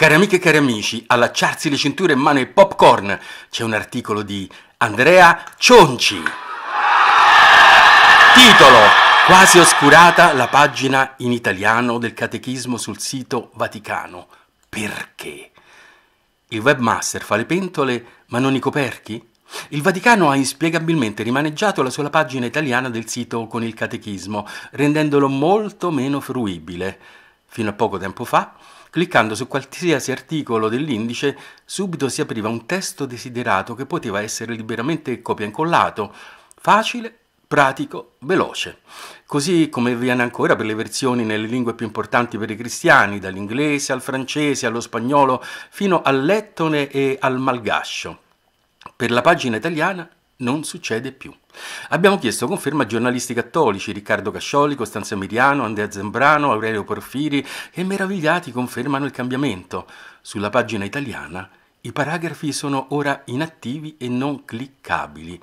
Cari amiche e cari amici, allacciarsi le cinture in mano ai popcorn. C'è un articolo di Andrea Cionci. Titolo Quasi oscurata la pagina in italiano del catechismo sul sito Vaticano. Perché? Il webmaster fa le pentole ma non i coperchi? Il Vaticano ha inspiegabilmente rimaneggiato la sola pagina italiana del sito con il catechismo, rendendolo molto meno fruibile. Fino a poco tempo fa Cliccando su qualsiasi articolo dell'indice subito si apriva un testo desiderato che poteva essere liberamente copia e incollato, facile, pratico, veloce. Così come avviene ancora per le versioni nelle lingue più importanti per i cristiani, dall'inglese al francese, allo spagnolo, fino al lettone e al malgascio. Per la pagina italiana non succede più. Abbiamo chiesto conferma a giornalisti cattolici, Riccardo Cascioli, Costanzo Miriano, Andrea Zembrano, Aurelio Porfiri, che meravigliati confermano il cambiamento. Sulla pagina italiana i paragrafi sono ora inattivi e non cliccabili.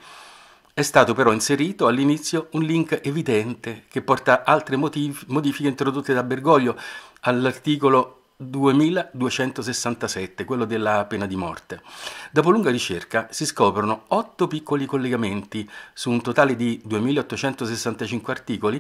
È stato però inserito all'inizio un link evidente che porta altre motivi, modifiche introdotte da Bergoglio all'articolo 2267, quello della pena di morte. Dopo lunga ricerca si scoprono otto piccoli collegamenti su un totale di 2865 articoli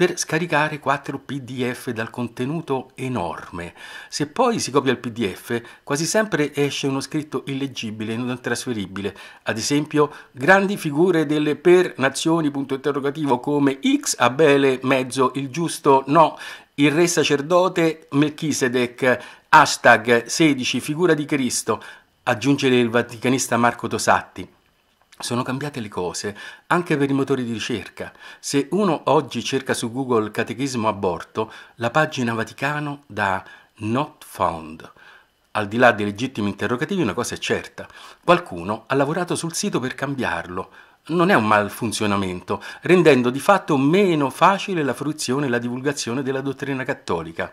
per scaricare 4 PDF dal contenuto enorme. Se poi si copia il PDF, quasi sempre esce uno scritto illeggibile, non trasferibile. Ad esempio, grandi figure delle per nazioni, punto interrogativo, come X, Abele, mezzo, il giusto, no, il re sacerdote, Melchisedec, hashtag 16, figura di Cristo, aggiunge il vaticanista Marco Tosatti sono cambiate le cose anche per i motori di ricerca. Se uno oggi cerca su Google catechismo aborto, la pagina Vaticano dà not found. Al di là dei legittimi interrogativi, una cosa è certa: qualcuno ha lavorato sul sito per cambiarlo. Non è un malfunzionamento, rendendo di fatto meno facile la fruizione e la divulgazione della dottrina cattolica.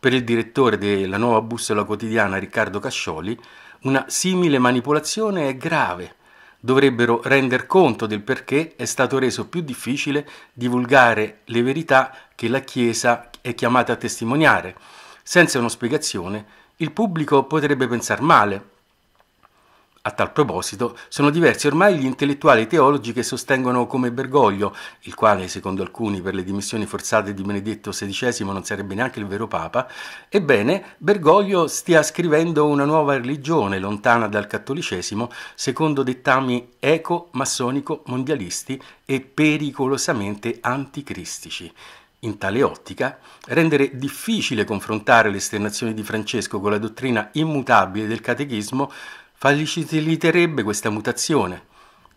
Per il direttore della nuova bussola quotidiana Riccardo Cascioli, una simile manipolazione è grave dovrebbero render conto del perché è stato reso più difficile divulgare le verità che la Chiesa è chiamata a testimoniare. Senza una spiegazione, il pubblico potrebbe pensar male a tal proposito, sono diversi ormai gli intellettuali e teologi che sostengono come Bergoglio, il quale, secondo alcuni, per le dimissioni forzate di Benedetto XVI non sarebbe neanche il vero Papa, ebbene, Bergoglio stia scrivendo una nuova religione lontana dal cattolicesimo, secondo dettami eco-massonico-mondialisti e pericolosamente anticristici. In tale ottica, rendere difficile confrontare le esternazioni di Francesco con la dottrina immutabile del catechismo Faciliterebbe questa mutazione?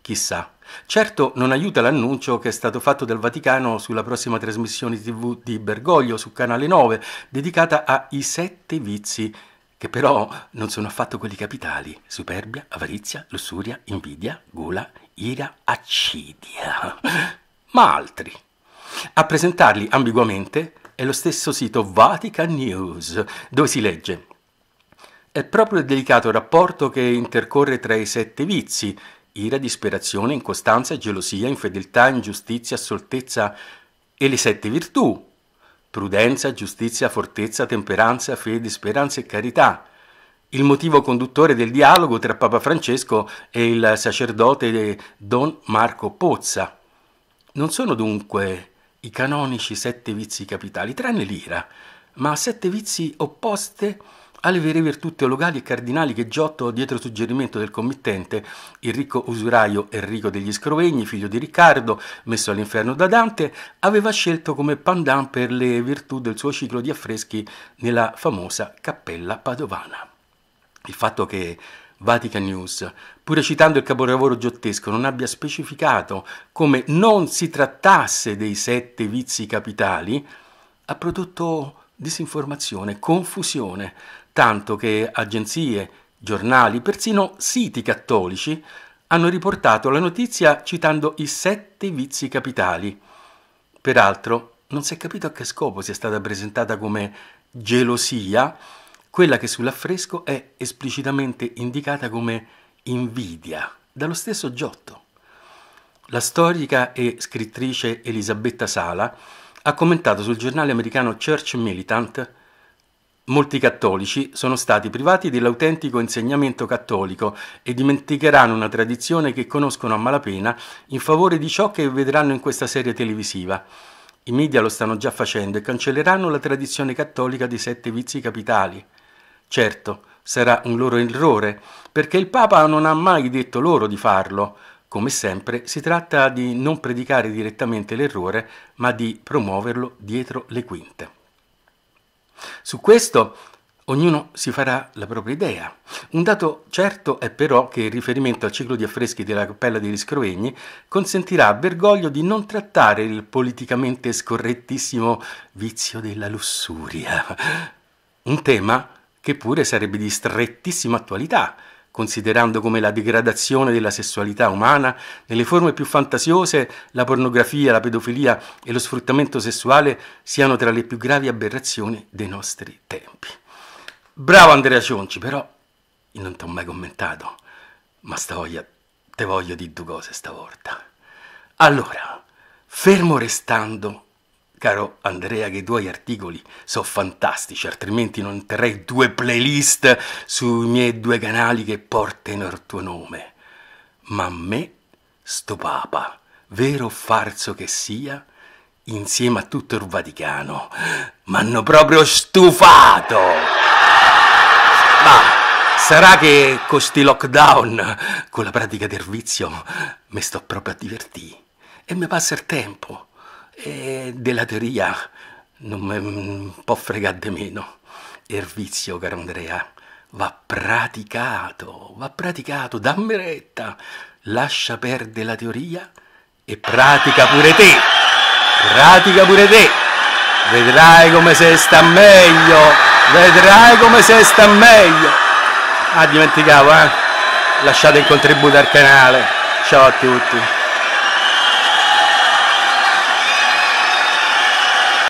Chissà. Certo non aiuta l'annuncio che è stato fatto dal Vaticano sulla prossima trasmissione tv di Bergoglio su Canale 9, dedicata a I sette vizi, che però non sono affatto quelli capitali. Superbia, avarizia, lussuria, invidia, gola, ira, accidia. Ma altri. A presentarli ambiguamente è lo stesso sito Vatican News, dove si legge è proprio il delicato rapporto che intercorre tra i sette vizi, ira, disperazione, incostanza, gelosia, infedeltà, ingiustizia, stoltezza e le sette virtù, prudenza, giustizia, fortezza, temperanza, fede, speranza e carità. Il motivo conduttore del dialogo tra Papa Francesco e il sacerdote Don Marco Pozza. Non sono dunque i canonici sette vizi capitali, tranne l'ira, ma sette vizi opposte alle vere virtù teologali e cardinali che Giotto, dietro suggerimento del committente, il ricco usuraio Enrico degli Scrovegni, figlio di Riccardo, messo all'inferno da Dante, aveva scelto come pandan per le virtù del suo ciclo di affreschi nella famosa Cappella Padovana. Il fatto che Vatican News, pure citando il capolavoro giottesco, non abbia specificato come non si trattasse dei sette vizi capitali, ha prodotto disinformazione, confusione, tanto che agenzie, giornali, persino siti cattolici hanno riportato la notizia citando i sette vizi capitali. Peraltro, non si è capito a che scopo sia stata presentata come gelosia quella che sull'affresco è esplicitamente indicata come invidia dallo stesso Giotto. La storica e scrittrice Elisabetta Sala ha commentato sul giornale americano Church Militant Molti cattolici sono stati privati dell'autentico insegnamento cattolico e dimenticheranno una tradizione che conoscono a malapena in favore di ciò che vedranno in questa serie televisiva. I media lo stanno già facendo e cancelleranno la tradizione cattolica dei sette vizi capitali. Certo, sarà un loro errore, perché il Papa non ha mai detto loro di farlo. Come sempre, si tratta di non predicare direttamente l'errore, ma di promuoverlo dietro le quinte. Su questo ognuno si farà la propria idea. Un dato certo è però che il riferimento al ciclo di affreschi della Cappella degli Scrovegni consentirà a Bergoglio di non trattare il politicamente scorrettissimo vizio della lussuria, un tema che pure sarebbe di strettissima attualità considerando come la degradazione della sessualità umana, nelle forme più fantasiose, la pornografia, la pedofilia e lo sfruttamento sessuale siano tra le più gravi aberrazioni dei nostri tempi. Bravo Andrea Cionci, però io non ti ho mai commentato, ma stavoglia, te voglio di due cose stavolta. Allora, fermo restando Caro Andrea, che i tuoi articoli sono fantastici, altrimenti non terrei due playlist sui miei due canali che portano il tuo nome. Ma a me, sto Papa, vero o falso che sia, insieme a tutto il Vaticano, m'hanno proprio stufato! Ma... Sarà che con sti lockdown, con la pratica del vizio, mi sto proprio a divertire e mi passa il tempo e della teoria non mi può fregare di meno. Il vizio, caro Andrea, va praticato, va praticato, dammi retta. Lascia perdere la teoria e pratica pure te. Pratica pure te. Vedrai come se sta meglio. Vedrai come se sta meglio. Ah, dimenticavo, eh. Lasciate il contributo al canale. Ciao a tutti.